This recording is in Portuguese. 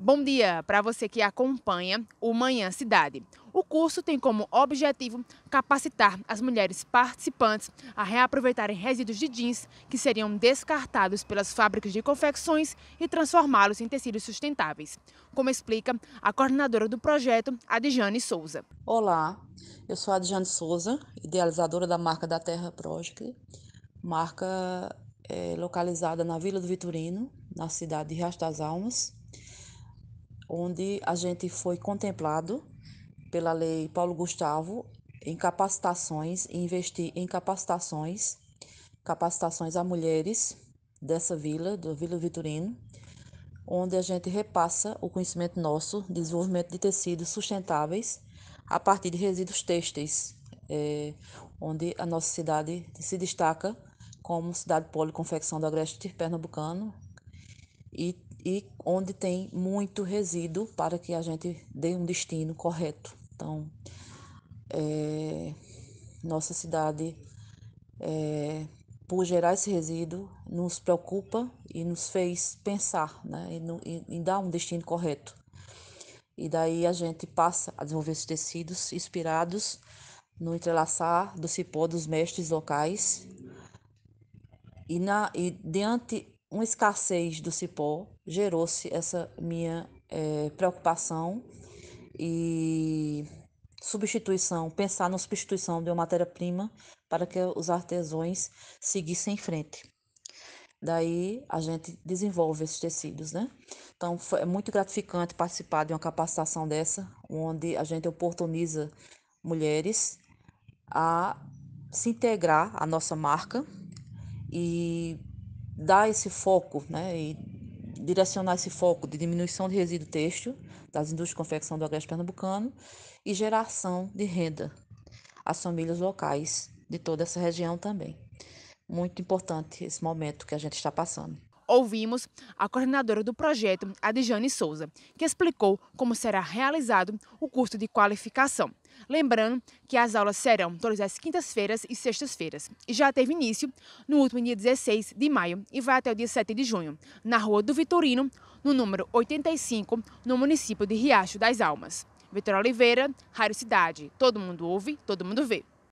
Bom dia para você que acompanha o Manhã Cidade. O curso tem como objetivo capacitar as mulheres participantes a reaproveitarem resíduos de jeans que seriam descartados pelas fábricas de confecções e transformá-los em tecidos sustentáveis, como explica a coordenadora do projeto, Adjane Souza. Olá, eu sou Adjane Souza, idealizadora da marca da Terra Project, marca é, localizada na Vila do Vitorino, na cidade de Riacho das Almas onde a gente foi contemplado pela lei Paulo Gustavo em capacitações, investir em capacitações, capacitações a mulheres dessa vila, do Vila Vitorino, onde a gente repassa o conhecimento nosso, de desenvolvimento de tecidos sustentáveis a partir de resíduos têxteis, é, onde a nossa cidade se destaca como cidade policonfecção do agreste pernambucano e e onde tem muito resíduo para que a gente dê um destino correto. Então, é, nossa cidade, é, por gerar esse resíduo, nos preocupa e nos fez pensar né, e, dar um destino correto. E daí a gente passa a desenvolver esses tecidos inspirados no entrelaçar do cipó dos mestres locais. E, na, e diante uma escassez do cipó gerou-se essa minha é, preocupação e substituição, pensar na substituição de uma matéria-prima para que os artesãos seguissem em frente. Daí a gente desenvolve esses tecidos, né? Então foi, é muito gratificante participar de uma capacitação dessa, onde a gente oportuniza mulheres a se integrar à nossa marca e dar esse foco, né, e direcionar esse foco de diminuição de resíduo têxtil das indústrias de confecção do Agreste Pernambucano e geração de renda às famílias locais de toda essa região também. Muito importante esse momento que a gente está passando ouvimos a coordenadora do projeto, Adjane Souza, que explicou como será realizado o curso de qualificação. Lembrando que as aulas serão todas as quintas-feiras e sextas-feiras e já teve início no último dia 16 de maio e vai até o dia 7 de junho, na Rua do Vitorino, no número 85, no município de Riacho das Almas. Vitor Oliveira, Rádio Cidade. Todo mundo ouve, todo mundo vê.